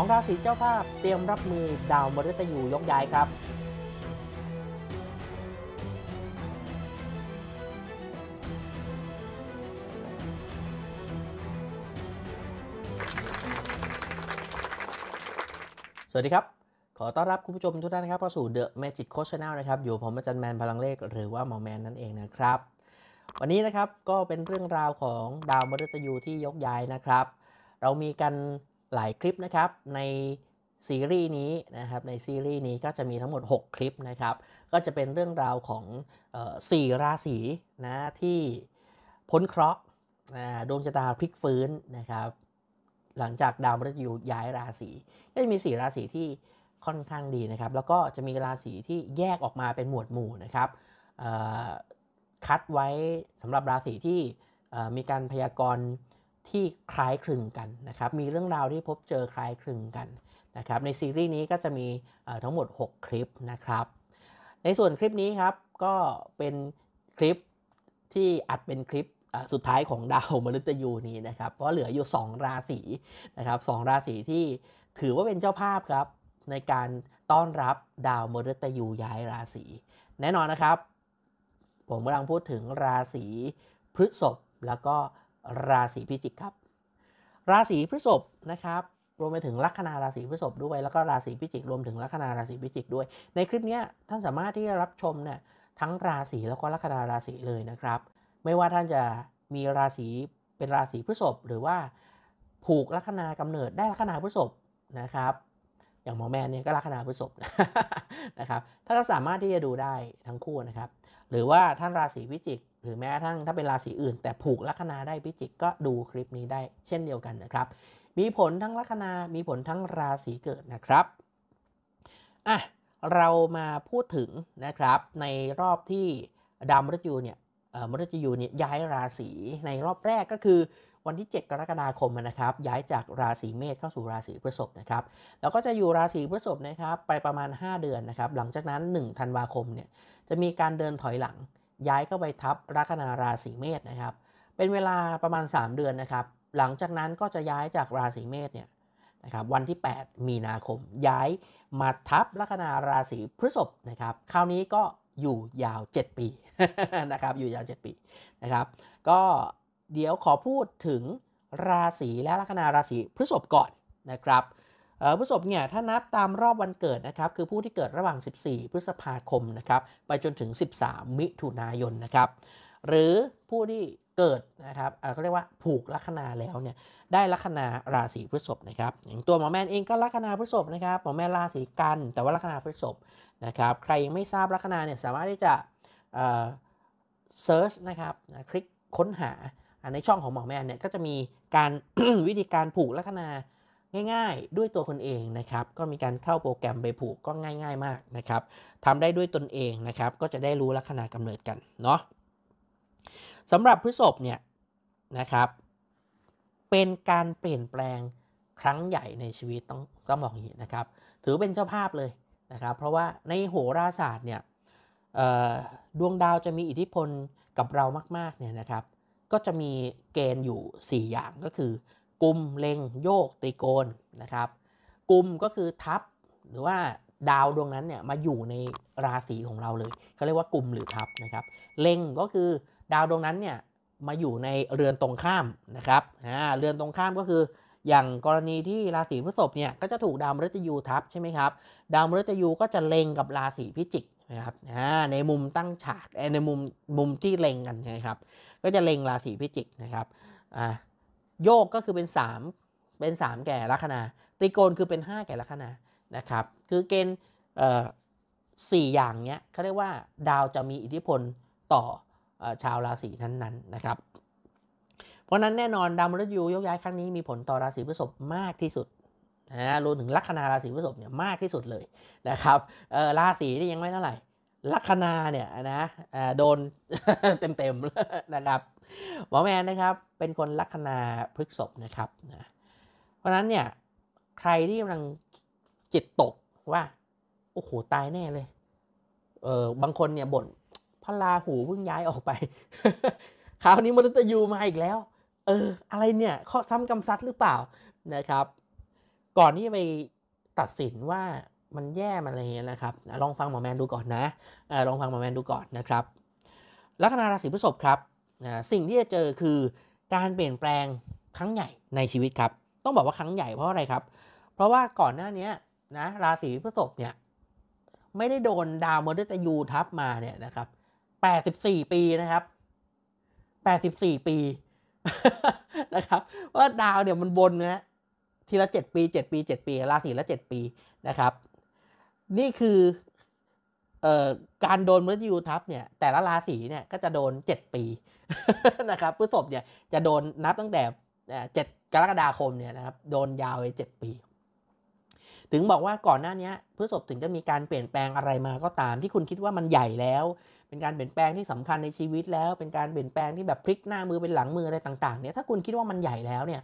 2ราศีเจ้าภาพเตรียมรับมือดาวมฤตยูยกย้ายครับ สวัสดีครับ ขอต้อนรับคุณผู้ชมทุกท่านนะครับเข้าสู่ The Magic Coach Channel นะครับ อยู่ผมอาจารย์แมนพลังเลข หรือว่าหมอแมนนั่นเองนะครับ วันนี้นะครับก็เป็นเรื่องราวของดาวมฤตยูที่ยกย้ายนะครับ เรามีกันหลายคลิปนะครับ ในซีรีส์นี้นะครับในซีรีส์นี้ก็จะมีทั้งหมด 6 คลิปนะครับ ก็จะเป็นเรื่องราวของสี่ราศีนะที่ พ้นเคราะห์ดวงชะตาพลิกฟื้นนะครับหลังจากดาวมฤตยูย้ายราศี ก็จะมี 4 ราศีที่ค่อนข้างดีนะครับ แล้วก็จะมีราศีที่แยกออกมาเป็นหมวดหมู่นะครับคัดไว้สำหรับราศีที่มีการพยากรณ์ที่คล้ายคลึงกันนะครับ มีเรื่องราวที่พบเจอคล้ายคลึงกันนะครับ ในซีรีส์นี้ก็จะมีทั้งหมด 6 คลิปนะครับ ในส่วนคลิปนี้ครับ ก็เป็นคลิปที่อัดเป็นคลิปสุดท้ายของดาวมฤตยูนี้นะครับ เพราะเหลืออยู่ 2 ราศีนะครับสราศีที่ถือว่าเป็นเจ้าภาพครับ ในการต้อนรับดาวมฤตยูย้ายราศีแน่นอนนะครับ ผมกำลังพูดถึงราศีพฤษภแล้วก็ราศีพิจิกครับ ราศีพฤษภนะครับ รวมไปถึงลัคนาราศีพฤษภด้วยแล้วก็ราศีพิจิกรวมถึงลัคนาราศีพิจิก ด้วย ในคลิปนี้ท่านสามารถที่จะรับชมเนี่ยทั้งราศีแล้วก็ลัคนาราศีเลยนะครับ ไม่ว่าท่านจะมีราศีเป็นราศีพฤษภหรือว่าผูกลัคนากำเนิดได้ลัคนาพฤษภนะครับ อย่างหมอแมนเนี่ยก็ลัคนาพฤษภนะครับท่านก็สามารถที่จะดูได้ทั้งคู่นะครับหรือว่าท่านราศีพิจิก หรือแม้ทั้งถ้าเป็นราศีอื่นแต่ผูกลัคนาได้พิจิก ก็ดูคลิปนี้ได้เช่นเดียวกันนะครับ มีผลทั้งลัคนามีผลทั้งราศีเกิดนะครับอ่ะเรามาพูดถึงนะครับ ในรอบที่ดาวมฤตยูเนี่ยมฤตยูเนี่ยย้ายราศีในรอบแรกก็คือวันที่ 7 กรกฎาคมนะครับย้ายจากราศีเมษเข้าสู่ราศีพฤษภนะครับแล้วก็จะอยู่ราศีพฤษภนะครับ ไปประมาณ 5 เดือนนะครับหลังจากนั้น1ธันวาคมเนี่ยจะมีการเดินถอยหลัง ย้ายเข้าไปทับลัคนาราศีเมษนะครับ เป็นเวลาประมาณ 3 เดือนนะครับหลังจากนั้นก็จะย้ายจากราศีเมษเนี่ยนะครับวันที่ 8 มีนาคม ย้ายมาทับลัคนาราศีพฤษภนะครับคราวนี้ก็อยู่ยาว 7 ปีนะครับอยู่ยาว 7 ปีนะครับ ก็เดี๋ยวขอพูดถึงราศีและลัคนาราศีพฤษภก่อนนะครับพฤษภเนี่ยถ้านับตามรอบวันเกิดนะครับ คือผู้ที่เกิดระหว่าง 14 พฤษภาคมนะครับ ไปจนถึง 13 มิถุนายนนะครับ หรือผู้ที่เกิดนะครับเขาเรียกว่าผูกลัคนาแล้วเนี่ยได้ลัคนาราศีพฤษภนะครับอย่างตัวหมอแม่นเองก็ลัคนาพฤษภนะครับหมอแม่ราศีกัน แต่ว่าลัคนาพฤษภนะครับ ใครยังไม่ทราบลัคนาเนี่ยสามารถที่จะเซิร์ชนะครับคลิกค้นหาในช่องของหมอแม่เนี่ยก็จะมีการวิธีการผูกลัคนาง่ายๆ ด้วยตัวคนเองนะครับ ก็มีการเข้าโปรแกรมไปผูกก็ง่ายๆมากนะครับทำได้ด้วยตนเองนะครับ ก็จะได้รู้ลัคนากำเนิดกันเนาะสำหรับพฤษภเนี่ยนะครับ เป็นการเปลี่ยนแปลงครั้งใหญ่ในชีวิตต้องต้องบอกอย่างนี้นะครับ ถือเป็นเจ้าภาพเลยนะครับ เพราะว่าในโหราศาสตร์เนี่ยดวงดาวจะมีอิทธิพลกับเรามากๆเนี่ยนะครับก็จะมีเกณฑ์อยู่ 4 อย่างก็คือ กลุ่มเล็ง โยกตรีโกณนะครับกลุ่มก็คือทับหรือว่าดาวดวงนั้นเนี่ยมาอยู่ในราศีของเราเลยเขาเรียกว่ากลุ่มหรือทับนะครับเล็งก็คือดาวดวงนั้นเนี่ยมาอยู่ในเรือนตรงข้ามนะครับอะเรือนตรงข้ามก็คือ อย่างกรณีที่ราศีพฤษภเนี่ยก็จะถูกดาวมฤตยูทับใช่ไหมครับดาวมฤตยูก็จะเล็งกับราศีพิจิกนะครับในมุมตั้งฉากในมุม มุมที่เล็งกันนะครับ ก็จะเล็งราศีพิจิกนะครับโยกก็คือเป็น3เป็น 3 แก่ลัคนา ตริโกนคือเป็น 5 แก่ลัคนานะครับ คือเกณฑ์สี่อย่างเนี้ยเขาเรียกว่าดาวจะมีอิทธิพลต่อชาวราศีนั้นๆนนนะครับ เพราะนั้นแน่นอนดาวมฤตยู ยกย้ายครั้งนี้มีผลต่อราศีพฤษภมากที่สุดนะรวมถึงลัคนาราศีพฤษภเนี่ยมากที่สุดเลยนะครับราศีนี่ยังไม่เท่าไหร่ ลัคนาเนี่ยนะโดนเต็มๆนะครับหมอแมนนะครับ เป็นคนลัคนาพฤษภนะครับนะเพราะนั้นเนี่ยใครที่กำลังจิตตกว่า โอ้โห ตายแน่เลย เออบางคนเนี่ยบ่นพระราหูเพิ่งย้ายออกไป คราวนี้มนุยยูมาอีกแล้ว เอออะไรเนี่ยข้อซ้ำกำซัดหรือเปล่านะครับก่อนที่จะไปตัดสินว่ามันแย่มันอะไรเงี้ยนะครับลองฟังหมอแมนดูก่อนนะลองฟังหมอแมนดูก่อนนะครับ ลัคนาราศีพฤษภครับสิ่งที่จะเจอคือการเปลี่ยนแปลงครั้งใหญ่ในชีวิตครับต้องบอกว่าครั้งใหญ่เพราะอะไรครับเพราะว่าก่อนหน้านี้นะราศีพฤษภเนี่ยไม่ได้โดนดาวมฤตยูทับมาเนี่ยนะครับ84 ปีนะครับ 84 ปีนะครับว่าดาวเนี่ยมันวนนะทีละ 7 ปี7ปี 7 ปี ราศีละ 7 ปีนะครับ นี่คือออการโดนมฤตยูทับเนี่ย แต่ละราศีเนี่ยก็จะโดน 7 ปีนะครับพฤษภเนี่ยจะโดนนับตั้งแต่เจ็ดกรกฎาคมเนี่ยนะครับ โดนยาวไป7ปี ถึงบอกว่าก่อนหน้านี้พฤษภถึงจะมีการเปลี่ยนแปลงอะไรมาก็ตาม ที่คุณคิดว่ามันใหญ่แล้ว เป็นการเปลี่ยนแปลงที่สำคัญในชีวิตแล้ว เป็นการเปลี่ยนแปลงที่แบบพลิกหน้ามือเป็นหลังมืออะไรต่างๆเนี่ย ถ้าคุณคิดว่ามันใหญ่แล้วเนี่ย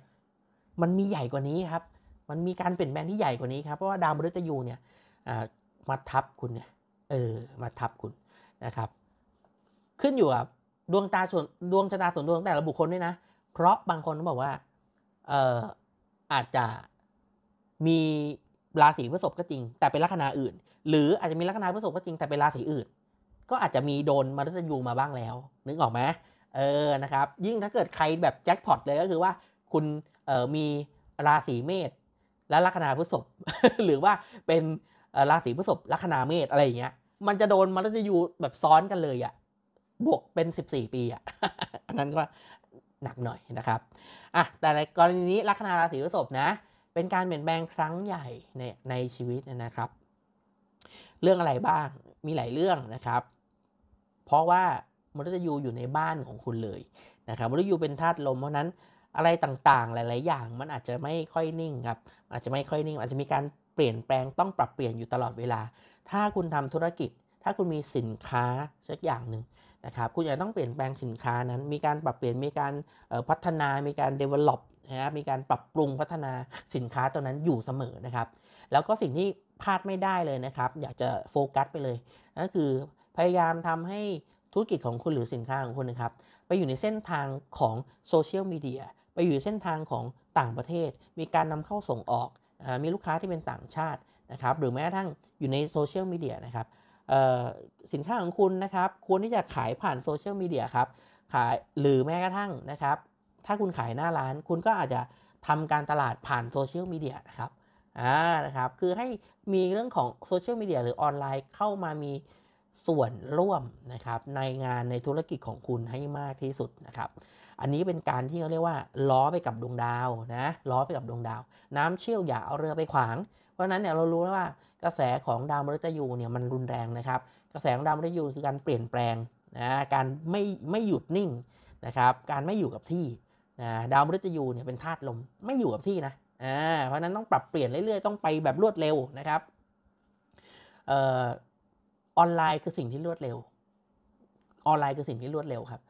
มันมีใหญ่กว่านี้ครับ มันมีการเปลี่ยนแปลงที่ใหญ่กว่านี้ครับ เพราะว่าดาวมฤตยูเนี่ยมาทับคุณเนี่ย เออ มาทับคุณนะครับ ขึ้นอยู่กับดวงตาส่วนดวงชะตาส่วนดวงแต่ละบุคคลด้วยนะ เพราะบางคนบอกว่า เอออาจจะมีราศีพฤษภก็จริง แต่เป็นลัคนาอื่น หรืออาจจะมีลัคนาพฤษภก็จริงแต่เป็นราศีอื่น ก็อาจจะมีโดนมฤตยูมาบ้างแล้ว นึกออกไหมเออ นะครับ ยิ่งถ้าเกิดใครแบบแจ็คพอตเลยก็คือว่าคุณมีราศีเมษและลัคนาพฤษภหรือว่าเป็นราศีพฤษภลัคนาเมษอะไรอย่างเงี้ยมันจะโดนมันจะอยู่แบบซ้อนกันเลยอะ่ะบวกเป็น 14 ปีอะ่ะอันนั้นก็หนักหน่อยนะครับอ่ะแต่ในกรณีนี้ลัคนาราศีพฤษภนะเป็นการเปลี่ยนแปลงครั้งใหญ่ในในชีวิตนะครับ เรื่องอะไรบ้างมีหลายเรื่องนะครับ เพราะว่ามันจะอยู่อยู่ในบ้านของคุณเลยนะครับมันจะอยู่เป็นธาตุลมเพราะนั้นอะไรต่างๆหลายๆ อย่างมันอาจจะไม่ค่อยนิ่งครับ อาจจะไม่ค่อยนิ่ง อาจจะมีการเปลี่ยนแปลงต้องปรับเปลี่ยนอยู่ตลอดเวลา ถ้าคุณทำธุรกิจ ถ้าคุณมีสินค้าสักอย่างหนึ่งนะครับ คุณอาจจะต้องเปลี่ยนแปลงสินค้านั้น มีการปรับเปลี่ยน มีการพัฒนา มีการ develop นะครมีการปรับปรุงพัฒนาสินค้าตัวนั้นอยู่เสมอนะครับ แล้วก็สิ่งที่พลาดไม่ได้เลยนะครับ อยากจะโฟกัสไปเลยนั่นคือพยายามทำให้ธุรกิจของคุณหรือสินค้าของคุณนะครับ ไปอยู่ในเส้นทางของโซเชียลมีเดียไปอยู่เส้นทางของต่างประเทศ มีการนำเข้าส่งออก มีลูกค้าที่เป็นต่างชาตินะครับ หรือแม้กระทั่งอยู่ในโซเชียลมีเดียนะครับสินค้าของคุณนะครับควรที่จะขายผ่านโซเชียลมีเดียครับ ขายหรือแม้กระทั่งนะครับ ถ้าคุณขายหน้าร้าน คุณก็อาจจะทำการตลาดผ่านโซเชียลมีเดียนะครับอ่านะครับ คือให้มีเรื่องของโซเชียลมีเดียหรือออนไลน์ เข้ามามีส่วนร่วมนะครับ ในงานในธุรกิจของคุณให้มากที่สุดนะครับอันนี้เป็นการที่เขาเรียกว่า ล้อไปกับดวงดาวนะล้อไปกับดวงดาว น้ำเชี่ยวอย่าเอาเรือไปขวาง เพราะนั้นเนี่ยเรารู้แล้วว่ากระแสของดาวมฤตยูเนี่ยมันรุนแรงนะครับ กระแสของดาวมฤตยูคือการเปลี่ยนแปลงนะการไม่ไม่หยุดนิ่งนะครับการไม่อยู่กับที่นะดาวมฤตยูเนี่ยเป็นธาตุลม ไม่อยู่กับที่นะอ่าเพราะนั้นต้องปรับเปลี่ยนเรื่อยๆต้องไปแบบรวดเร็วนะครับออนไลน์คือสิ่งที่รวดเร็ว ออนไลน์คือสิ่งที่รวดเร็วครับ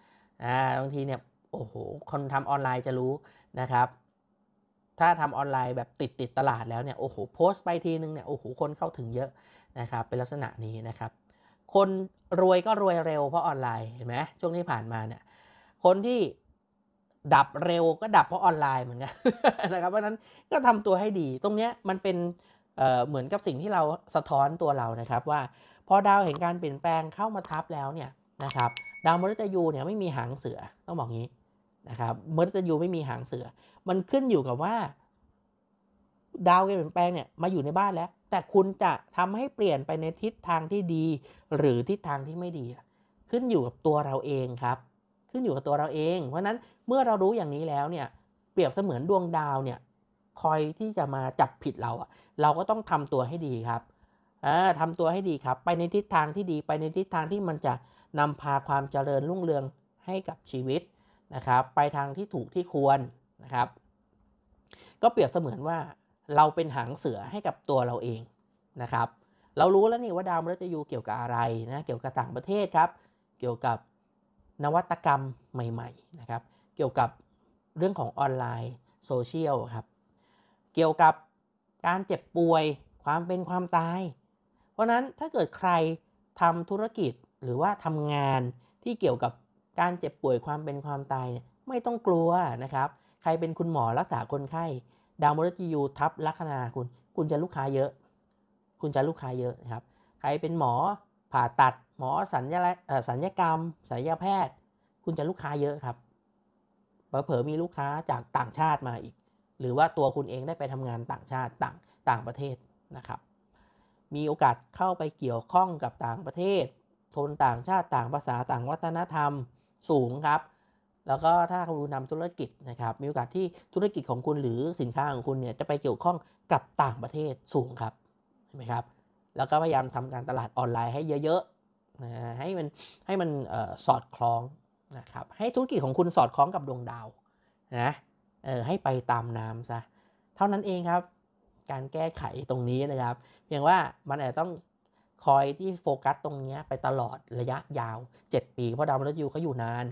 อ่าบางทีเนี่ยโอ้โห คนทำออนไลน์จะรู้นะครับ ถ้าทำออนไลน์แบบติดติดตลาดแล้วเนี่ยโอ้โห โพสต์ไปทีนึงเนี่ยโอ้โหคนเข้าถึงเยอะนะครับเป็นลักษณะนี้นะครับ คนรวยก็รวยเร็วเพราะออนไลน์เห็นไหมช่วงที่ผ่านมาเนี่ยคนที่ดับเร็วก็ดับเพราะออนไลน์เหมือนกันนะครับเพราะนั้นก็ทำตัวให้ดี ตรงเนี้ยมันเป็นเหมือนกับสิ่งที่เราสะท้อนตัวเรานะครับว่าพอดาวเห็นการเปลี่ยนแปลงเข้ามาทับแล้วเนี่ยนะครับดาวมฤตยูเนี่ยไม่มีหางเสือต้องบอกงี้นะครับเมฤตยูไม่มีหางเสือ มันขึ้นอยู่กับว่า ดาวเปลี่ยนแปลงเนี่ยมาอยู่ในบ้านแล้ว แต่คุณจะทำให้เปลี่ยนไปในทิศทางที่ดี หรือทิศทางที่ไม่ดี ขึ้นอยู่กับตัวเราเองครับ ขึ้นอยู่กับตัวเราเอง เพราะนั้นเมื่อเรารู้อย่างนี้แล้วเนี่ย เปรียบเสมือนดวงดาวเนี่ยคอยที่จะมาจับผิดเราอะเราก็ต้องทำตัวให้ดีครับทำตัวให้ดีครับ ไปในทิศทางที่ดี ไปในทิศทางที่มันจะนำพาความเจริญรุ่งเรืองให้กับชีวิตนะครับไปทางที่ถูกที่ควรนะครับก็เปรียบเสมือนว่าเราเป็นหางเสือให้กับตัวเราเองนะครับเรารู้แล้วนี่ว่าดาวมฤตยูเกี่ยวกับอะไรนะเกี่ยวกับต่างประเทศครับ เกี่ยวกับนวัตกรรมใหม่ๆนะครับเกี่ยวกับเรื่องของออนไลน์โซเชียลครับเกี่ยวกับการเจ็บป่วยความเป็นความตาย เพราะนั้นถ้าเกิดใครทำธุรกิจหรือว่าทำงานที่เกี่ยวกับการ เจ็บป่วยความเป็นความตายเนี่ยไม่ต้องกลัวนะครับ ใครเป็นคุณหมอรักษาคนไข้ ดาวมฤตยูทับลัคนาคุณ คุณจะลูกค้าเยอะ คุณจะลูกค้าเยอะนะครับ ใครเป็นหมอผ่าตัดหมอสัญญาสัญญกรรมสัญญาแพทย์ คุณจะลูกค้าเยอะครับเผลอมีลูกค้าจากต่างชาติมาอีก หรือว่าตัวคุณเองได้ไปทำงานต่างชาติต่างต่างประเทศนะครับ มีโอกาสเข้าไปเกี่ยวข้องกับต่างประเทศทนต่างชาติต่างภาษาต่างวัฒนธรรมสูงครับ แล้วก็ถ้าคุณนำธุรกิจนะครับ มีโอกาสที่ธุรกิจของคุณหรือสินค้าของคุณเนี่ยจะไปเกี่ยวข้องกับต่างประเทศสูงครับ ใช่ไหมครับ แล้วก็พยายามทำการตลาดออนไลน์ให้เยอะๆนะให้มันให้มันสอดคล้องนะครับ ให้ธุรกิจของคุณสอดคล้องกับดวงดาวนะให้ไปตามน้ำซะ เท่านั้นเองครับ การแก้ไขตรงนี้นะครับ เพียงว่ามันอาจจะต้องคอยที่โฟกัสตรงนี้ไปตลอดระยะยาว 7 ปี เพราะดาวมฤตยูเขาอยู่นาน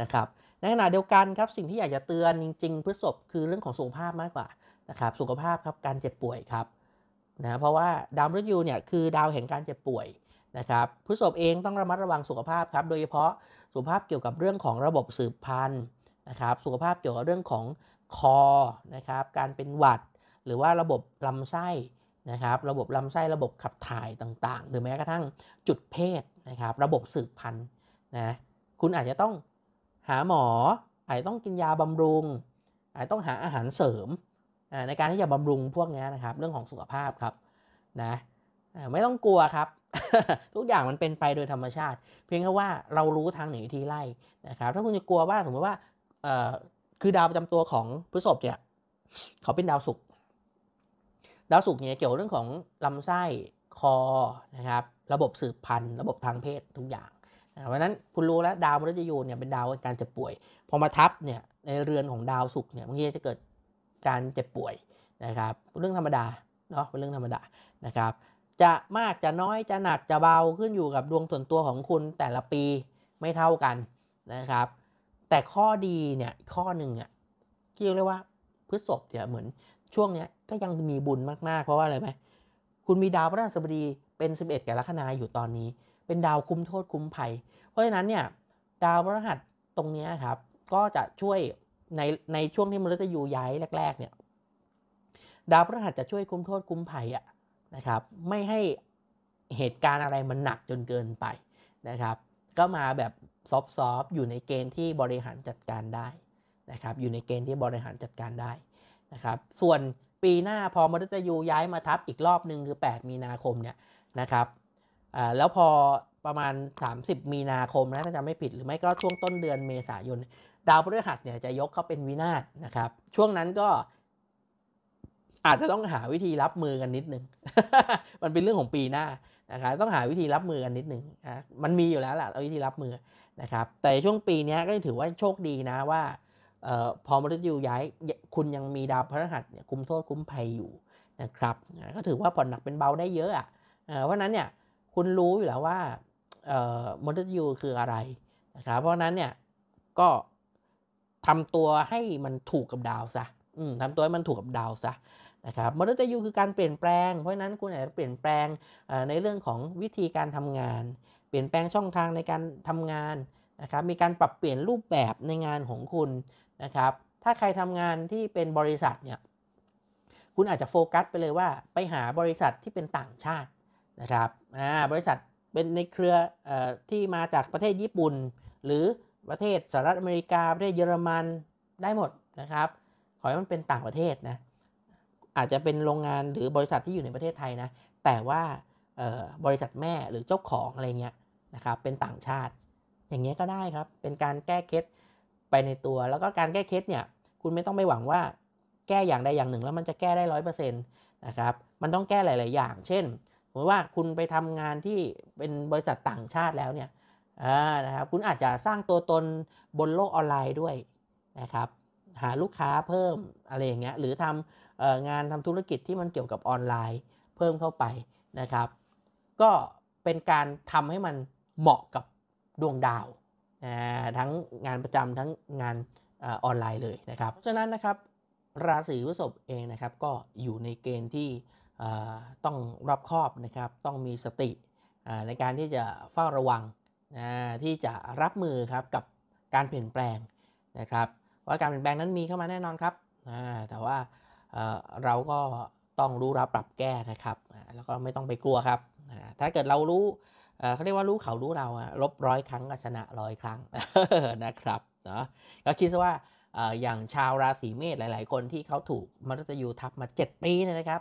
นะครับในขณะเดียวกันครับ สิ่งที่อยากจะเตือนจริงๆพฤษภคือเรื่องของสุขภาพมากกว่านะครับสุขภาพครับการเจ็บป่วยครับนะเพราะว่าดาวมฤตยูเนี่ยคือดาวแห่งการเจ็บป่วยนะครับพฤษภเองต้องระมัดระวังสุขภาพครับโดยเฉพาะสุขภาพเกี่ยวกับเรื่องของระบบสืบพันธุ์นะครับสุขภาพเกี่ยวกับเรื่องของคอนะครับการเป็นหวัดหรือว่าระบบลำไส้นะครับระบบลำไส้ระบบขับถ่ายต่างๆหรือแม้กระทั่งจุดเพศนะครับระบบสืบพันธุ์นะคุณอาจจะต้องหาหมออาจจะต้องกินยาบำรุงอาจจะต้องหาอาหารเสริมในการที่จะบำรุงพวกนี้นะครับ เรื่องของสุขภาพครับนะไม่ต้องกลัวครับ ทุกอย่างมันเป็นไปโดยธรรมชาติ เพียงแค่ว่าเรารู้ทางไหนทีไล่นะครับ ถ้าคุณจะกลัวว่าสมมติว่าคือดาวประจำตัวของพฤษภเนี่ยเขาเป็นดาวศุกร์ดาวศุกร์เนี่ยเกี่ยวเรื่องของลำไส้คอนะครับระบบสืบพันธุ์ ระบบทางเพศทุกอย่าง เพราะนั้นคุณรู้แล้วดาวมฤตยูเนี่ยเป็นดาวการเจ็บป่วยพอมาทับเนี่ยในเรือนของดาวศุกร์เนี่ยบางทีจะเกิดการเจ็บป่วยนะครับเรื่องธรรมดาเนาะเป็นเรื่องธรรมดานะครับจะมากจะน้อยจะหนักจะเบาขึ้นอยู่กับดวงส่วนตัวของคุณแต่ละปีไม่เท่ากันนะครับ แต่ข้อดีเนี่ยข้อหนึ่งอ่ะที่เรียกว่าพฤษภเนี่ยเหมือนช่วงเนี้ยก็ยังมีบุญมากๆ เพราะว่าอะไรไหมคุณมีดาวพระราชบดี เป็น 11ก่ลัคนาอยู่ตอนนี้ เป็นดาวคุ้มโทษคุ้มภัย เพราะฉะนั้นเนี่ยดาวพระหัสตรงนี้ครับก็จะช่วยในในช่วงที่มนตยจะอยู่ย้ายแรกๆเนี่ยดาวพระหัสจะช่วยคุ้มโทษคุ้มภัยอะนะครับไม่ให้เหตุการณ์อะไรมันหนักจนเกินไปนะครับ ก็มาแบบซอฟๆอยู่ในเกณฑ์ที่บริหารจัดการได้นะครับอยู่ในเกณฑ์ที่บริหารจัดการได้นะครับ ส่วนปีหน้าพอมฤตยูย้ายมาทับอีกรอบหนึ่งคือ 8 มีนาคมเนี่ยนะครับ แล้วพอประมาณ 30 มีนาคมนะถ้าจำไม่ผิดหรือไม่ก็ช่วงต้นเดือนเมษายนดาวพฤหัสเนี่ยจะยกเข้าเป็นวินาศนะครับ ช่วงนั้นก็ อาจจะต้องหาวิธีรับมือกันนิดนึง มันเป็นเรื่องของปีหน้านะครับต้องหาวิธีรับมือกันนิดนึงนะมันมีอยู่แล้วแหละวิธีรับมือนะครับ แต่ช่วงปีนี้ก็ถือว่าโชคดีนะว่าพอมฤตยูย้าย คุณยังมีดาวพฤหัสเนี่ยคุ้มโทษคุ้มภัยอยู่นะครับ ก็ถือว่าผ่อนหนักเป็นเบาได้เยอะอ่ะเพราะนั้นเนี่ยคุณรู้อยู่แล้วว่ามฤตยูคืออะไรนะครับ เพราะนั้นเนี่ยก็ทำตัวให้มันถูกกับดาวซะทำตัวให้มันถูกกับดาวซะนะครับมฤตยูคือการเปลี่ยนแปลง เพราะนั้นคุณอาจจะเปลี่ยนแปลงในเรื่องของวิธีการทำงาน เปลี่ยนแปลงช่องทางในการทำงานนะครับ มีการปรับเปลี่ยนรูปแบบในงานของคุณนะครับ ถ้าใครทำงานที่เป็นบริษัทเนี่ย คุณอาจจะโฟกัสไปเลยว่าไปหาบริษัทที่เป็นต่างชาตินะครับบริษัทเป็นในเครืออที่มาจากประเทศญี่ปุ่นหรือประเทศสหรัฐอเมริกาประเทศเยอรมันได้หมดนะครับ ขอให้มันเป็นต่างประเทศนะ อาจจะเป็นโรงงานหรือบริษัทที่อยู่ในประเทศไทยนะ แต่ว่าบริษัทแม่หรือเจ้าของอะไรเงี้ยนะครับ เป็นต่างชาติ อย่างเงี้ยก็ได้ครับ เป็นการแก้เคล็ดไปในตัวแล้วก็การแก้เคสเนี่ยคุณไม่ต้องไปหวังว่าแก้อย่างใดอย่างหนึ่งแล้วมันจะแก้ได้ร้อยเปอร์เซ็นต์นะครับมันต้องแก้หลาย ๆ อย่าง เช่นสมมติว่าคุณไปทำงานที่เป็นบริษัทต่างชาติแล้วเนี่ยนะครับคุณอาจจะสร้างตัวตนบนโลกออนไลน์ด้วยนะครับหาลูกค้าเพิ่มอะไรอย่างเงี้ยหรือทำงานทำธุรกิจที่มันเกี่ยวกับออนไลน์เพิ่มเข้าไปนะครับก็เป็นการทำให้มันเหมาะกับดวงดาวทั้งงานประจำทั้งงานออนไลน์เลยนะครับเพราะฉะนั้นนะครับราศีพฤษภเองนะครับก็อยู่ในเกณฑ์ที่ต้องรอบคอบนะครับต้องมีสติในการที่จะเฝ้าระวังที่จะรับมือครับกับการเปลี่ยนแปลงนะครับว่าการเปลี่ยนแปลงนั้นมีเข้ามาแน่นอนครับแต่ว่าเราก็ต้องรู้รับปรับแก้นะครับแล้วก็ไม่ต้องไปกลัวครับ ถ้าเกิดเรารู้เขาเรียกว่ารู้เขารู้เราอะลบร้อยครั้งก็ชนะร้อยครั้งนะครับเนาะก็คิดซะว่าอย่างชาวราศีเมษหลาย ๆ คนที่เขาถูกมนุยูทับมา 7 ปีนะครับ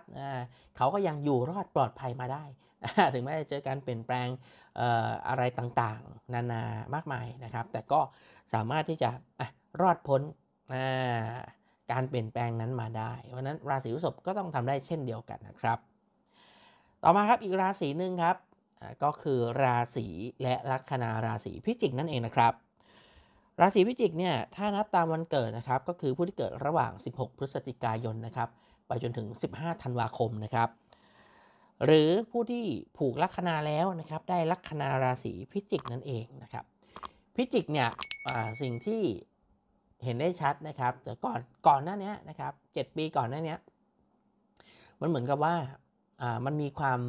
เขาก็ยังอยู่รอดปลอดภัยมาได้ ถึงแม้จะเจอการเปลี่ยนแปลงอะไรต่าง ๆ นานามากมายนะครับ แต่ก็สามารถที่จะอะรอดพ้นการเปลี่ยนแปลงนั้นมาได้เพราะนั้นราศีพฤษภก็ต้องทำได้เช่นเดียวกันนะครับ ต่อมาครับอีกราศีหนึ่งครับก็คือราศีและลัคนาราศีพิจิกนั่นเองนะครับ ราศีพิจิกเนี่ยถ้านับตามวันเกิดนะครับก็คือผู้ที่เกิดระหว่าง 16 พฤศจิกายนนะครับไปจนถึง 15 ธันวาคมนะครับ หรือผู้ที่ผูกลัคนาแล้วนะครับได้ลัคนาราศีพิจิกนั่นเองนะครับ พิจิกเนี่ยสิ่งที่เห็นได้ชัดนะครับแต่ก่อนก่อนหน้านี้นะครับ7ปีก่อนหน้านี้มันเหมือนกับว่ามันมีความ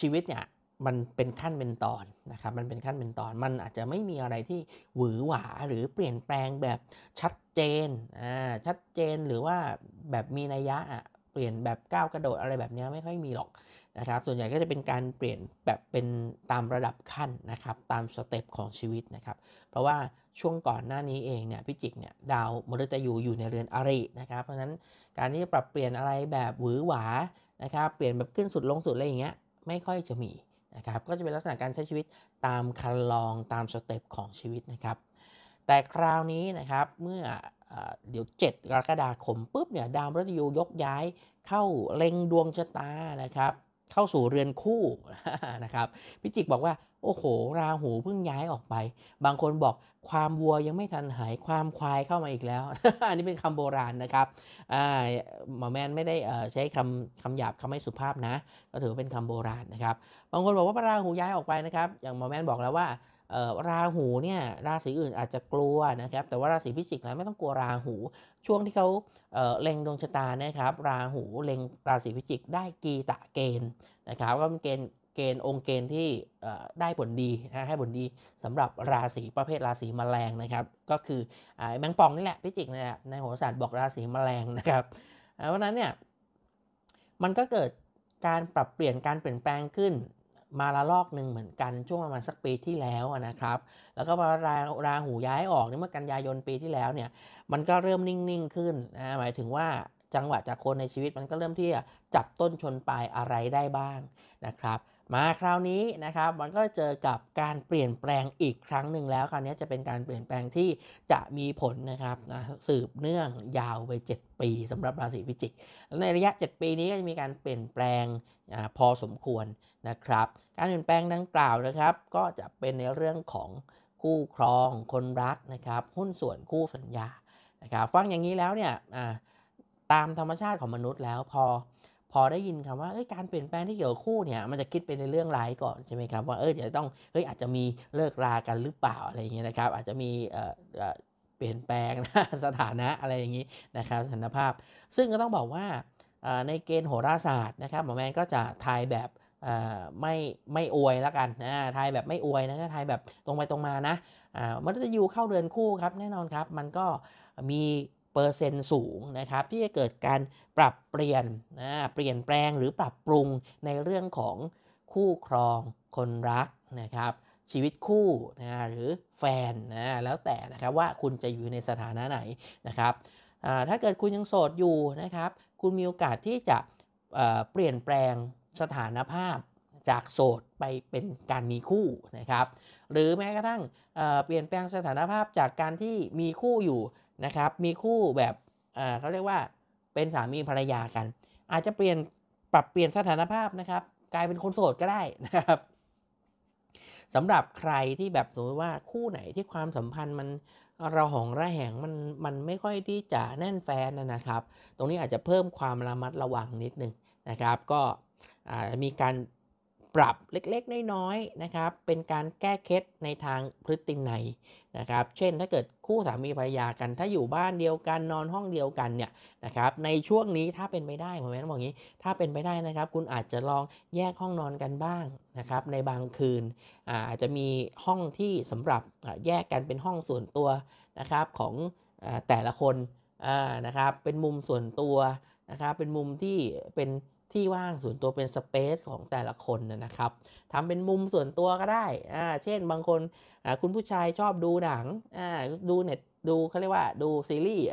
ชีวิตเนี่ยมันเป็นขั้นเป็นตอนนะครับ มันเป็นขั้นเป็นตอน มันอาจจะไม่มีอะไรที่หวือหวา หรือเปลี่ยนแปลงแบบชัดเจนอ่าชัดเจนหรือว่าแบบมีนัยยะเปลี่ยนแบบก้าวกระโดดอะไรแบบนี้ไม่ค่อยมีหรอกนะครับ ส่วนใหญ่ก็จะเป็นการเปลี่ยนแบบเป็นตามระดับขั้นนะครับตามสเต็ปของชีวิตนะครับ เพราะว่าช่วงก่อนหน้านี้เองเนี่ยพิจิกเนี่ยดาวมฤตยูอยู่ในเรือนอรินะครับ เพราะะนั้นการที่จะปรับเปลี่ยนอะไรแบบหวือหวานะครับ เปลี่ยนแบบขึ้นสุดลงสุดอะไรอย่างเงี้ยไม่ค่อยจะมีนะครับก็จะเป็นลักษณะการใช้ชีวิตตามคันลองตามสเต็ปของชีวิตนะครับ แต่คราวนี้นะครับเมื่อเดี๋ยว7กรกฎาคมปุ๊บเนี่ยดาวพฤตยูยกย้ายเข้าเล็งดวงชะตานะครับ เข้าสู่เรือนคู่นะครับพิจิกบอกว่าโอ้โหราหูเพิ่งย้ายออกไป บางคนบอกความวัวยังไม่ทันหายความควายเข้ามาอีกแล้ว อันนี้เป็นคำโบราณนะครับหมอแมนไม่ได้ใช้คำคำหยาบคำไม่สุภาพนะ ก็ถือเป็นคำโบราณนะครับ บางคนบอกว่าราหูย้ายออกไปนะครับ อย่างหมอแมนบอกแล้วว่าราหูเนี่ยราศีอื่นอาจจะกลัวนะครับ แต่ว่าราศีพิจิกแล้วไม่ต้องกลัวราหู ช่วงที่เขาเเล็งดวงชะตานะครับ ราหูเล็งราศีพิจิกได้กีตะเกณฑ์นะครับก็เป็นเกณฑ์เกณฑ์องค์เกณฑ์ที่ได้ผลดีนะให้ผลดีสำหรับราศีประเภทราศีแมลงนะครับก็คือแมงป่องนี่แหละพิจิกนี่แหละในโหราศาสตร์บอกราศีแมลงนะครับเพราะนั้นเนี่ยมันก็เกิดการปรับเปลี่ยนการเปลี่ยนแปลงขึ้นมาละลอกหนึ่งเหมือนกัน ช่วงประมาณสักปีที่แล้วนะครับแล้วก็พอราราหูย้ายออกนี่เมื่อกันยายนปีที่แล้วเนี่ยมันก็เริ่มนิ่งๆ ขึ้นนะหมายถึงว่าจังหวะจากคนในชีวิตมันก็เริ่มที่จะจับต้นชนปลายอะไรได้บ้างนะครับมาคราวนี้นะครับมันก็เจอกับการเปลี่ยนแปลงอีกครั้งหนึ่งแล้วคราวนี้จะเป็นการเปลี่ยนแปลงที่จะมีผลนะครับนะสืบเนื่องยาวไป7ปี สำหรับราศีพิจิกในระยะ 7 ปีนี้ก็จะมีการเปลี่ยนแปลงะพอสมควรนะครับการเปลี่ยนแปลงดังกล่าวนะครับก็จะเป็นในเรื่องของคู่ครองคนรักนะครับหุ้นส่วนคู่สัญญานะครับฟังอย่างนี้แล้วเนี่ยตามธรรมชาติของมนุษย์แล้วพอพอได้ยินคำว่าการเปลี่ยนแปลงที่เกี่ยวกับคู่เนี่ยมันจะคิดไปในเรื่องร้ายก่อนใช่ไหมครับว่าเออจะต้องเฮ้ยอาจจะมีเลิกรากันหรือเปล่าอะไรอย่างเงี้ยนะครับ อาจจะมีเเปลี่ยนแปลงสถานะอะไรอย่างนี้นะครับสถานภาพ ซึ่งก็ต้องบอกว่าในเกณฑ์โหราศาสตร์นะครับหมอแมนก็จะทายแบบไม่ไม่อวยแล้วกันนะทายแบบไม่อวยนะทายแบบตรงไปตรงมานะมันจะอยู่เข้าเรือนคู่ครับแน่นอนครับมันก็มีเปอร์เซ็นต์สูง นะครับที่จะเกิดการปรับเปลี่ยนนะเปลี่ยนแปลงหรือปรับปรุงในเรื่องของคู่ครองคนรักนะครับ ชีวิตคู่นะหรือแฟนนะแล้วแต่นะครับว่าคุณจะอยู่ในสถานะไหนนะครับถ้าเกิดคุณยังโสดอยู่นะครับ คุณมีโอกาสที่จะเปลี่ยนแปลงสถานภาพจากโสดไปเป็นการมีคู่นะครับ หรือแม้กระทั่งเปลี่ยนแปลงสถานภาพจากการที่มีคู่อยู่นะครับมีคู่แบบเขาเรียกว่า เป็นสามีภรรยากัน อาจจะเปลี่ยนปรับเปลี่ยนสถานภาพนะครับ กลายเป็นคนโสดก็ได้นะครับสำหรับใครที่แบบสมมติว่าคู่ไหนที่ความสัมพันธ์มันเราหองระแหงมันมันไม่ค่อยที่จะแน่นแฟนนะครับ ตรงนี้อาจจะเพิ่มความระมัดระวังนิดนึงนะครับ ก็มีการปรับ เล็กๆน้อยๆนะครับ เป็นการแก้ เคล็ดในทางพฤติรรยนะครับ เช่นถ้าเกิดคู่สามีภรรยากัน ถ้าอยู่บ้านเดียวกันนอนห้องเดียวกันเนี่ยนะครับ ในช่วงนี้ถ้าเป็นไปได้ผมแนะนำบอกอย่างนี้ ถ้าเป็นไปได้นะครับคุณอาจจะลองแยกห้องนอนกันบ้างนะครับ ในบางคืนอาจจะมีห้องที่สำหรับแยกกันเป็นห้องส่วนตัวนะครับของแต่ละคนนะครับ เป็นมุมส่วนตัวนะครับ เป็นมุมที่เป็นที่ว่างส่วนตัวเป็นสเปซของแต่ละคนนะครับทำเป็นมุมส่วนตัวก็ได้อ่าเช่นบางคนอ่าคุณผู้ชายชอบดูหนังอ่าดูเน็ตดูเขาเรียกว่าดูซีรีส์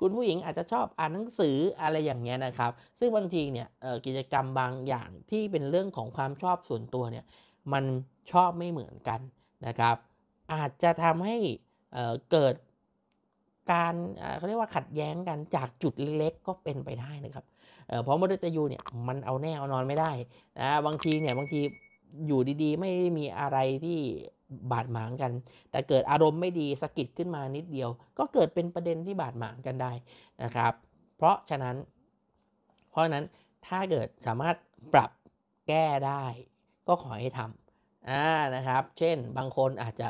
คุณผู้หญิงอาจจะชอบอ่านหนังสืออะไรอย่างเงี้ยนะครับ ซึ่งบางทีเนี่ยกิจกรรมบางอย่างที่เป็นเรื่องของความชอบส่วนตัวเนี่ยมันชอบไม่เหมือนกันนะครับ อาจจะทำให้เกิดการเขาเรียกว่าขัดแย้งกันจากจุดเล็กก็เป็นไปได้นะครับเพราะมอเตอร์ตยูเนี่ยมันเอาแน่เอานอนไม่ได้นะบางทีเนี่ยบางทีอยู่ดีๆ ไม่มีอะไรที่บาดหมางกัน แต่เกิดอารมณ์ไม่ดีสะกิดขึ้นมานิดเดียว ก็เกิดเป็นประเด็นที่บาดหมางกันได้นะครับเพราะฉะนั้น เพราะฉะนั้นถ้าเกิดสามารถปรับแก้ได้ ก็ขอให้ทำนะครับเช่นบางคนอาจจะ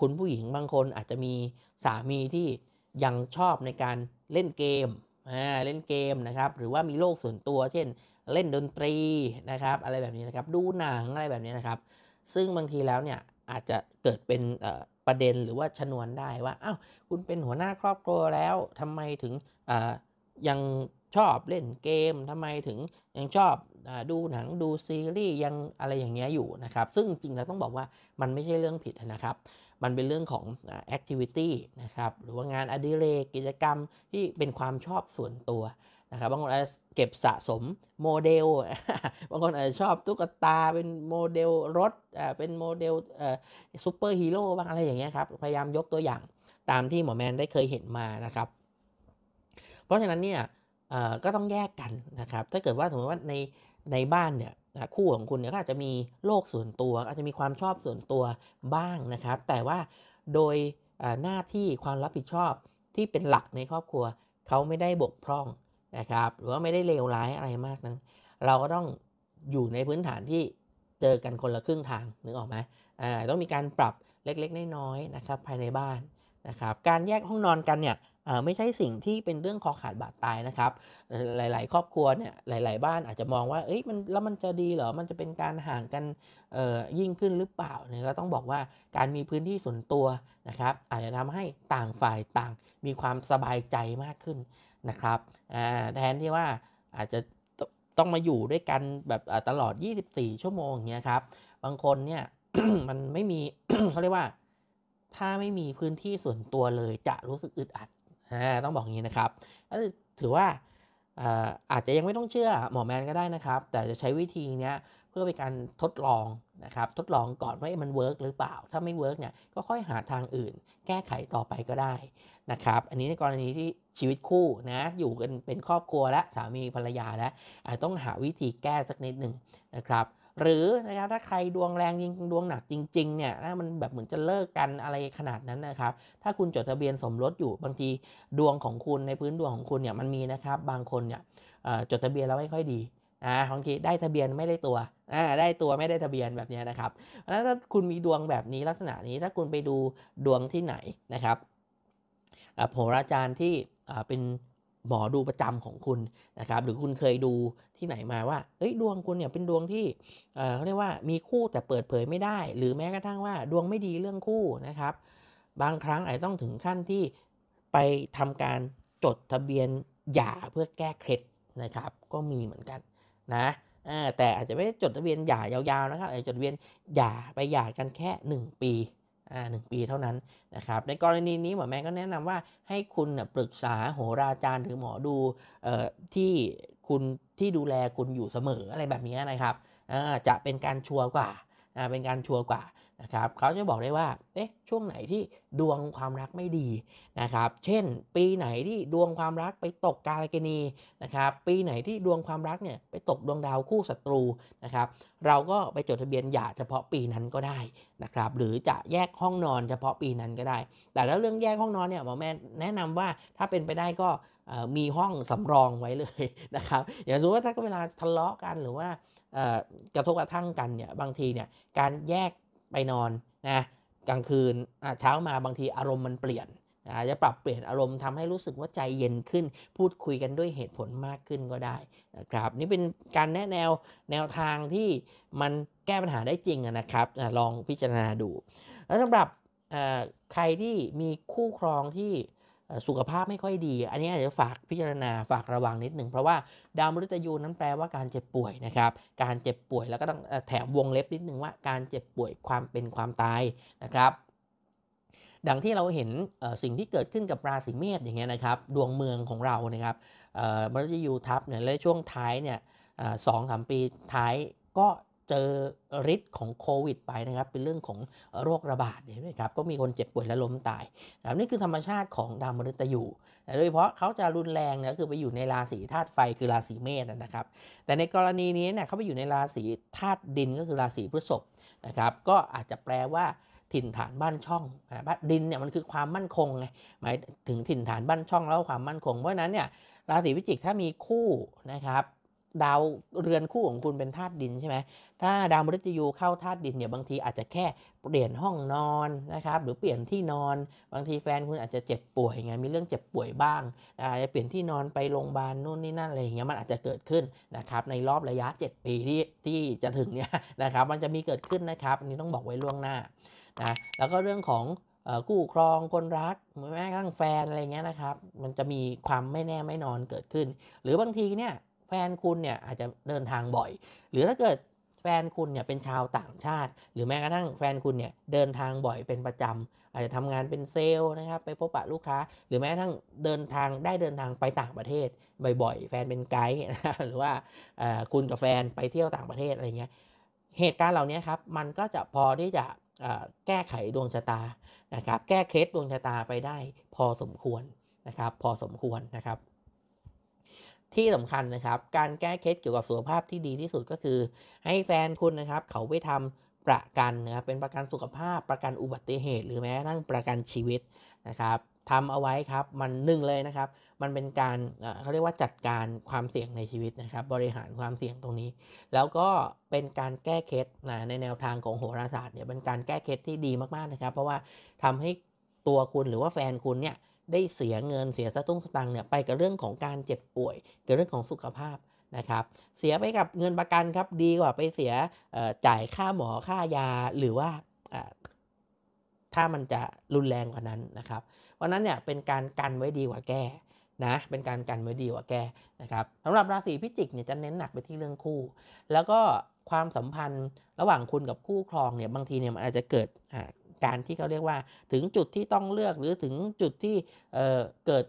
คุณผู้หญิงบางคนอาจจะมีสามีที่ยังชอบในการเล่นเกมเล่นเกมนะครับหรือว่ามีโลกส่วนตัวเช่นเล่นดนตรีนะครับอะไรแบบนี้นะครับดูหนังอะไรแบบนี้นะครับซึ่งบางทีแล้วเนี่ยอาจจะเกิดเป็นประเด็นหรือว่าชนวนได้ว่าอ้าวคุณเป็นหัวหน้าครอบครัวแล้วทำไมถึงยังชอบเล่นเกมทำไมถึงยังชอบดูหนังดูซีรีส์ยังอะไรอย่างเงี้ยอยู่นะครับซึ่งจริงแล้วต้องบอกว่ามันไม่ใช่เรื่องผิดนะครับ มันเป็นเรื่องของแอคทิวิตี้นะครับหรือว่างานอดิเรกกิจกรรมที่เป็นความชอบส่วนตัว นะครับบางคนอาจจะเก็บสะสมโมเดลบางคนอาจจะชอบตุ๊กตาเป็นโมเดลรถเป็นโมเดลซูเปอร์ฮีโร่บางอะไรอย่างเงี้ยครับพยายามยกตัวอย่างตามที่หมอแมนได้เคยเห็นมานะครับเพราะฉะนั้นเนี่ยก็ต้องแยกกันนะครับถ้าเกิดว่าสมมติว่าในในบ้านเนี่ยคู่ของคุณเนี่ยก็อาจจะมีโลกส่วนตัวอาจจะมีความชอบส่วนตัวบ้างนะครับ แต่ว่าโดยหน้าที่ความรับผิดชอบที่เป็นหลักในครอบครัว เขาไม่ได้บกพร่องนะครับหรือว่าไม่ได้เลวร้ายอะไรมากนั้นเราก็ต้องอยู่ในพื้นฐานที่เจอกันคนละครึ่งทางนึกออกไหมต้องมีการปรับเล็ก ๆน้อยๆนะครับภายในบ้านนะครับ การแยกห้องนอนกันเนี่ยไม่ใช่สิ่งที่เป็นเรื่องคอขาดบาดตายนะครับ หลาย ๆ ครอบครัวเนี่ย หลาย ๆ บ้านอาจจะมองว่า เอ้ยมันแล้วมันจะดีเหรอมันจะเป็นการห่างกันยิ่งขึ้นหรือเปล่าเนี่ย ก็ต้องบอกว่า การมีพื้นที่ส่วนตัวนะครับ อาจจะทำให้ต่างฝ่ายต่าง มีความสบายใจมากขึ้นนะครับแทนที่ว่าอาจจะต้องมาอยู่ด้วยกันแบบตลอด 24 ชั่วโมงอย่างเงี้ยครับ บางคนเนี่ย มันไม่มีเขาเรียกว่าถ้าไม่มีพื้นที่ส่วนตัวเลยจะรู้สึกอึดอัดต้องบอกอย่างนี้นะครับถือว่าอาจจะยังไม่ต้องเชื่อหมอแมนก็ได้นะครับ แต่จะใช้วิธีนี้เพื่อเป็นการทดลองนะครับ ทดลองก่อนว่ามันเวิร์กหรือเปล่า ถ้าไม่เวิร์กเนี่ยก็ค่อยหาทางอื่น แก้ไขต่อไปก็ได้นะครับ อันนี้ในกรณีที่ชีวิตคู่นะ อยู่กันเป็นครอบครัวและสามีภรรยาแล้วอาจต้องหาวิธีแก้สักนิดหนึ่งนะครับหรือนะครับถ้าใครดวงแรงจริงดวงหนักจริงๆเนี่ยถ้ามันแบบเหมือนจะเลิกกันอะไรขนาดนั้นนะครับ ถ้าคุณจดทะเบียนสมรสอยู่บางทีดวงของคุณในพื้นดวงของคุณเนี่ยมันมีนะครับ บางคนเนี่ยจดทะเบียนแล้วไม่ค่อยดีอ่าบางทีได้ทะเบียนไม่ได้ตัวอ่าได้ตัวไม่ได้ทะเบียนแบบนี้นะครับ เพราะฉะนั้นถ้าคุณมีดวงแบบนี้ลักษณะนี้ถ้าคุณไปดูดวงที่ไหนนะครับโหราจารย์ที่เป็นหมอดูประจำของคุณนะครับ หรือคุณเคยดูที่ไหนมาว่า เอ้ยดวงคุณเนี่ยเป็นดวงที่เขาเรียกว่ามีคู่แต่เปิดเผยไม่ได้หรือแม้กระทั่งว่าดวงไม่ดีเรื่องคู่นะครับ บางครั้งอาจต้องถึงขั้นที่ไปทำการจดทะเบียนหย่าเพื่อแก้เคล็ดนะครับก็มีเหมือนกัน นะแต่อาจจะไม่จดทะเบียนหย่ายาวๆ นะครับอาจจะจดทะเบียนหย่าไปหย่ากันแค่ 1 ปีหนึ่งปีเท่านั้นนะครับในกรณีนี้หมอแมงก็แนะนำว่าให้คุณปรึกษาโหราจารย์หรือหมอดูอที่คุณที่ดูแลคุณอยู่เสมออะไรแบบนี้นะครับจะเป็นการชัวร์กว่าเป็นการชัวร์กว่านะครับเขาจะบอกได้ว่า เอ๊ะ ช่วงไหนที่ดวงความรักไม่ดีนะครับ เช่น ปีไหนที่ดวงความรักไปตกกาลเกนีนะครับ ปีไหนที่ดวงความรักเนี่ยไปตกดวงดาวคู่ศัตรูนะครับ เราก็ไปจดทะเบียนหย่าเฉพาะปีนั้นก็ได้นะครับ หรือจะแยกห้องนอนเฉพาะปีนั้นก็ได้ แต่แล้วเรื่องแยกห้องนอนเนี่ยหมอแม่แนะนำว่า ถ้าเป็นไปได้ก็มีห้องสำรองไว้เลยนะครับ อย่างสมมติว่าถ้าเวลาทะเลาะกันหรือว่ากระทบกระทั่งกันเนี่ย บางทีเนี่ยการแยกไปนอนนะกลางคืนเช้ามาบางทีอารมณ์มันเปลี่ยนนะจะปรับเปลี่ยนอารมณ์ทำให้รู้สึกว่าใจเย็นขึ้น พูดคุยกันด้วยเหตุผลมากขึ้นก็ได้นะครับนี่เป็นการแนะแนวแนวทางที่มันแก้ปัญหาได้จริงนะครับลองพิจารณาดู แล้วสำหรับใครที่มีคู่ครองที่สุขภาพไม่ค่อยดี อันนี้อาจจะฝากพิจารณาฝากระวังนิดหนึ่งเพราะว่าดาวมฤตยูนั้นแปลว่าการเจ็บป่วยนะครับ การเจ็บป่วย แล้วก็ต้องแถมวงเล็บนิดหนึ่งว่าการเจ็บป่วยความเป็นความตายนะครับ ดังที่เราเห็นสิ่งที่เกิดขึ้นกับราศีเมษอย่างเงี้ยนะครับ ดวงเมืองของเรานะครับมฤตยูทับเนี่ยและช่วงท้ายเนี่ยสองสามปีท้ายก็เจอฤทธิ์ของโควิดไปนะครับ เป็นเรื่องของโรคระบาดเห็นไหมครับก็มีคนเจ็บป่วยและล้มตายนะครับนี่คือธรรมชาติของดาวมฤตยูแต่โดยเฉพาะเขาจะรุนแรงนะคือไปอยู่ในราศีธาตุไฟคือราศีเมษนะครับ แต่ในกรณีนี้เนี่ยเขาไปอยู่ในราศีธาตุดินก็คือราศีพฤษภนะครับ ก็อาจจะแปลว่าถิ่นฐานบ้านช่องบ้านดินเนี่ยมันคือความมั่นคงไงหมายถึงถิ่นฐานบ้านช่องแล้วความมั่นคง เพราะนั้นเนี่ยราศีพิจิกถ้ามีคู่นะครับดาวเรือนคู่ของคุณเป็นธาตุดินใช่ไหมถ้าดาวมฤตยูเข้าธาตุดินเนี่ยบางทีอาจจะแค่เปลี่ยนห้องนอนนะครับหรือเปลี่ยนที่นอน บางทีแฟนคุณอาจจะเจ็บป่วยไง มีเรื่องเจ็บป่วยบ้างอาจจะเปลี่ยนที่นอนไปโรงพยาบาลนู่นนี่นั่นอะไรอย่างเงี้ยมันอาจจะเกิดขึ้นนะครับในรอบระยะ 7 ปีที่ที่จะถึงเนี่ยนะครับมันจะมีเกิดขึ้นนะครับอันนี้ต้องบอกไว้ล่วงหน้านะแล้วก็เรื่องของคู่ครอง คนรักแม้กระทั่งแฟนอะไรเงี้ยนะครับ มันจะมีความไม่แน่ไม่นอนเกิดขึ้น หรือบางทีเนี่ยแฟนคุณเนี่ยอาจจะเดินทางบ่อย หรือถ้าเกิดแฟนคุณเนี่ยเป็นชาวต่างชาติ หรือแม้กระทั่งแฟนคุณเนี่ยเดินทางบ่อยเป็นประจำอาจจะทำงานเป็นเซลล์นะครับ ไปพบปะลูกค้า หรือแม้กระทั่งเดินทางได้เดินทางไปต่างประเทศบ่อยๆ แฟนเป็นไกด์นะหรือว่าคุณกับแฟนไปเที่ยวต่างประเทศอะไรเงี้ย เหตุการณ์เหล่านี้ครับมันก็จะพอที่จะแก้ไขดวงชะตา นะครับ แก้เคล็ดดวงชะตาไปได้ พอสมควรนะครับ พอสมควรนะครับที่สำคัญนะครับการแก้เคล็ดเกี่ยวกับสุขภาพที่ดีที่สุดก็คือ ให้แฟนคุณนะครับเขาไปทำประกันนะครับเป็นประกันสุขภาพประกันอุบัติเหตุ หรือแม้กระทั่งประกันชีวิตนะครับทำเอาไว้ครับมันหนึ่งเลยนะครับ มันเป็นการเขาเรียกว่าจัดการความเสี่ยงในชีวิตนะครับ บริหารความเสี่ยงตรงนี้ แล้วก็เป็นการแก้เคล็ดนะในแนวทางของโหราศาสตร์เนี่ยเป็นการแก้เคล็ดที่ดีมากๆนะครับ เพราะว่าทำให้ตัวคุณหรือว่าแฟนคุณเนี่ยได้เสียเงินเสียสตุ้งสตังเนี่ยไปกับเรื่องของการเจ็บป่วยเกับเรื่องของสุขภาพนะครับเสียไปกับเงินประกันครับดีกว่าไปเสียจ่ายค่าหมอค่ายาหรือว่าถ้ามันจะรุนแรงกว่านั้นนะครับวันนั้นเนี่ยเป็นการกันไว้ดีกว่าแก้นะเป็นการกันไว้ดีกว่าแกนะครับสำหรับราศีพิจิกเนี่ยจะเน้นหนักไปที่เรื่องคู่ แล้วก็ความสัมพันธ์ระหว่างคุณกับคู่ครองเนี่ยบางทีเนี่ยมันอาจจะเกิดการที่เขาเรียกว่าถึงจุดที่ต้องเลือกหรือถึงจุดที่เเกิด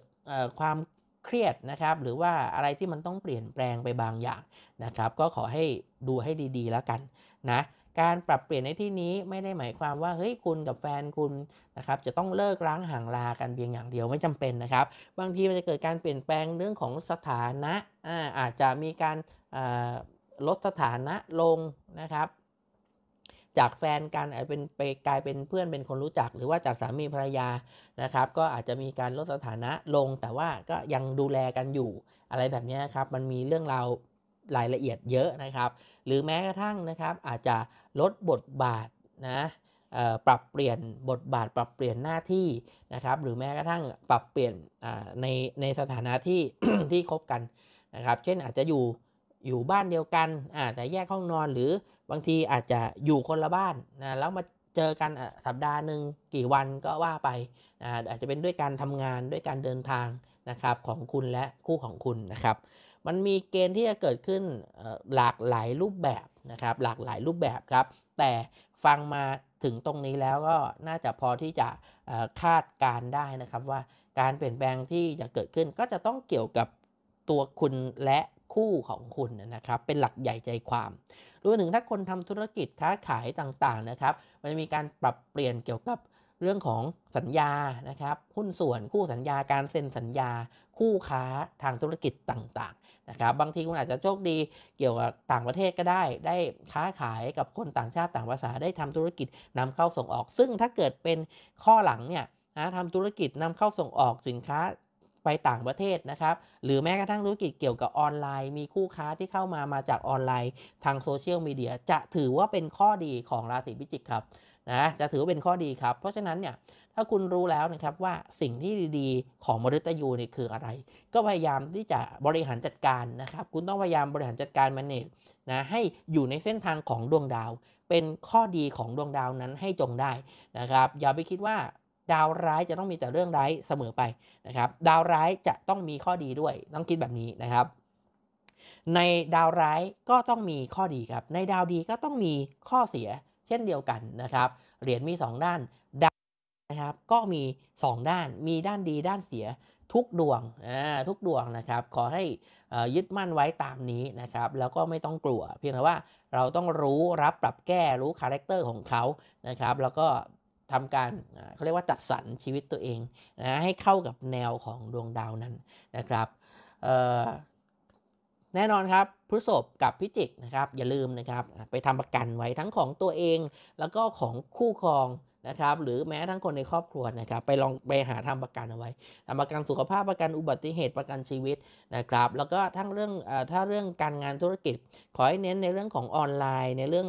ความเครียดนะครับ หรือว่าอะไรที่มันต้องเปลี่ยนแปลงไปบางอย่างนะครับ ก็ขอให้ดูให้ดีๆ แล้วกันนะการปรับเปลี่ยนในที่นี้ไม่ได้หมายความว่าเฮ้ยคุณกับแฟนคุณนะครับจะต้องเลิกร้างห่างลากันเพียงอย่างเดียวไม่จำเป็นนะครับ บางทีมันจะเกิดการเปลี่ยนแปลงเรื่องของสถานะอาอาจจะมีการลดสถานะลงนะครับจากแฟนกันอาจเป็นไปกลายเป็นเพื่อนเป็นคนรู้จัก หรือว่าจากสามีภรรยานะครับ ก็อาจจะมีการลดสถานะลง แต่ว่าก็ยังดูแลกันอยู่ อะไรแบบนี้ครับมันมีเรื่องราวรายละเอียดเยอะนะครับ หรือแม้กระทั่งนะครับอาจจะลดบทบาทนะปรับเปลี่ยนบทบาทปรับเปลี่ยนหน้าที่นะครับหรือแม้กระทั่งปรับเปลี่ยนในในสถานะที่ที่คบกันนะครับ เช่นอาจจะอยู่อยู่บ้านเดียวกัน อ่า แต่แยกห้องนอนหรือบางทีอาจจะอยู่คนละบ้านนะ แล้วมาเจอกันสัปดาห์หนึ่งกี่วันก็ว่าไปนะอาจจะเป็นด้วยการทำงานด้วยการเดินทางนะครับของคุณและคู่ของคุณนะครับ มันมีเกณฑ์ที่จะเกิดขึ้นหลากหลายรูปแบบนะครับหลากหลายรูปแบบครับ แต่ฟังมาถึงตรงนี้แล้วก็น่าจะพอที่จะคาดการได้นะครับ ว่าการเปลี่ยนแปลงที่จะเกิดขึ้น ก็จะต้องเกี่ยวกับตัวคุณและคู่ของคุณนะครับ เป็นหลักใหญ่ใจความรวมถึงถ้าคนทำธุรกิจค้าขายต่างๆนะครับ มันมีการปรับเปลี่ยนเกี่ยวกับเรื่องของสัญญานะครับหุ้นส่วนคู่สัญญาการเซ็นสัญญาคู่ค้าทางธุรกิจต่างๆนะครับ บางทีคุณอาจจะโชคดีเกี่ยวกับต่างประเทศก็ได้ได้ค้าขายกับคนต่างชาติต่างภาษา ได้ทำธุรกิจนำเข้าส่งออก ซึ่งถ้าเกิดเป็นข้อหลังเนี่ยนะทำธุรกิจนำเข้าส่งออก สินค้าไปต่างประเทศนะครับหรือแม้กระทั่งธุรกิจเกี่ยวกับออนไลน์ มีคู่ค้าที่เข้ามามาจากออนไลน์ ทางโซเชียลมีเดียจะถือว่าเป็นข้อดีของราศีพิจิกครับนะจะถือว่าเป็นข้อดีครับเพราะฉะนั้นเนี่ยถ้าคุณรู้แล้วนะครับว่าสิ่งที่ดีๆของมฤตยูเนี่ยคืออะไร ก็พยายามที่จะบริหารจัดการนะครับคุณต้องพยายามบริหารจัดการมันเนจนะให้อยู่ในเส้นทางของดวงดาว เป็นข้อดีของดวงดาวนั้นให้จงได้นะครับอย่าไปคิดว่าดาวร้ายจะต้องมีแต่เรื่องร้ายเสมอไปนะครับ ดาวร้ายจะต้องมีข้อดีด้วย ต้องคิดแบบนี้นะครับ ในดาวร้ายก็ต้องมีข้อดีครับ ในดาวดีก็ต้องมีข้อเสียเช่นเดียวกันนะครับ เหรียญมี 2 ด้าน ดาวนะครับ ก็มี 2 ด้าน มีด้านดี ด้านเสียทุกดวงทุกดวงนะครับ ขอให้ยึดมั่นไว้ตามนี้นะครับ แล้วก็ไม่ต้องกลัว เพียงแต่ว่าเราต้องรู้รับปรับแก้รู้คาแรคเตอร์ของเขา นะครับ แล้วก็ทำการเขาเรียกว่าจัดสรรชีวิตตัวเองนะให้เข้ากับแนวของดวงดาวนั้นนะครับแน่นอนครับพฤษภกับพิจิกนะครับ อย่าลืมนะครับไปทำประกันไว้ทั้งของตัวเองแล้วก็ของคู่ครองนะครับหรือแม้ทั้งคนในครอบครัวนะครับไปลองไปหาทำประกันเอาไว้ทำประกันสุขภาพประกันอุบัติเหตุประกันชีวิตนะครับแล้วก็ทั้งเรื่องถ้าเรื่องการงานธุรกิจขอให้เน้นในเรื่องของออนไลน์ ในเรื่อง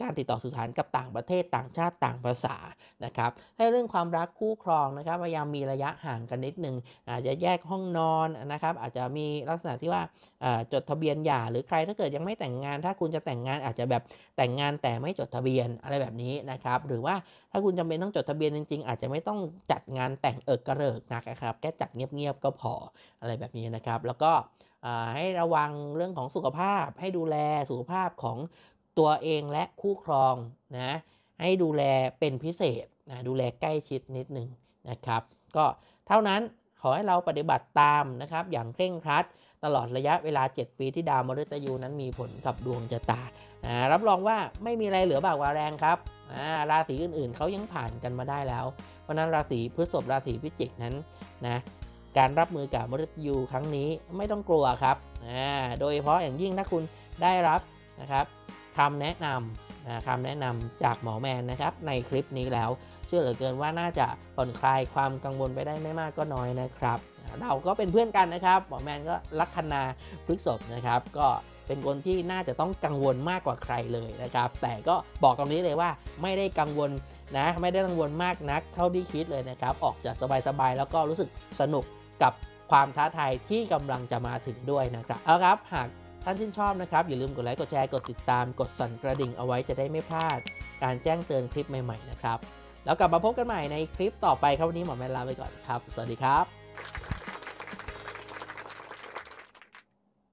การติดต่อสื่อสารกับต่างประเทศต่างชาติต่างภาษานะครับ ให้เรื่องความรักคู่ครองนะครับพยายามมีระยะห่างกันนิดนึงอาจจะแยกห้องนอนนะครับ อาจจะมีลักษณะที่ว่าจดทะเบียนหย่าหรือใครถ้าเกิดยังไม่แต่งงาน ถ้าคุณจะแต่งงานอาจจะแบบแต่งงานแต่ไม่จดทะเบียนอะไรแบบนี้นะครับ หรือว่าถ้าคุณจำเป็นต้องจดทะเบียนจริง ๆ อาจจะไม่ต้องจัดงานแต่งเอิกกระเริกนะครับ แค่จัดเงียบๆก็พออะไรแบบนี้นะครับ แล้วก็ให้ระวังเรื่องของสุขภาพให้ดูแลสุขภาพของตัวเองและคู่ครองนะให้ดูแลเป็นพิเศษนะดูแลใกล้ชิดนิดนึงนะครับ ก็เท่านั้นขอให้เราปฏิบัติตามนะครับอย่างเคร่งครัดตลอดระยะเวลา 7 ปีที่ดาวมฤตยูนั้นมีผลกับดวงชะตา รับรองว่าไม่มีอะไรเหลือบากว่าแรงครับ ราศีอื่นๆเขายังผ่านกันมาได้แล้ว เพราะนั้นราศีพฤษภราศีพิจิกนั้นนะการรับมือกับมฤตยูครั้งนี้ไม่ต้องกลัวครับโดยเฉพาะอย่างยิ่งถ้าคุณได้รับนะครับคำแนะนำนะคำแนะนำจากหมอแมนนะครับในคลิปนี้แล้ว เชื่อเหลือเกินว่าน่าจะผ่อนคลายความกังวลไปได้ไม่มากก็น้อยนะครับเราก็เป็นเพื่อนกันนะครับหมอแมนก็ลัคนาพฤกษบนะครับ ก็เป็นคนที่น่าจะต้องกังวลมากกว่าใครเลยนะครับ แต่ก็บอกตรงนี้เลยว่าไม่ได้กังวลนะไม่ได้กังวลมากนัก เท่าที่คิดเลยนะครับ ออกจากสบายๆแล้วก็รู้สึกสนุกกับความท้าทายที่กำลังจะมาถึงด้วยนะครับเอาครับหากท่านชื่นชอบนะครับ อย่าลืมกดไลค์กดแชร์ กดติดตามกดสั่นกระดิ่งเอาไว้จะได้ไม่พลาด การแจ้งเตือนคลิปใหม่ๆนะครับ แล้วกลับมาพบกันใหม่ในคลิปต่อไปครับวันนี้หมอแมนลาไปก่อนครับ สวัสดีครับ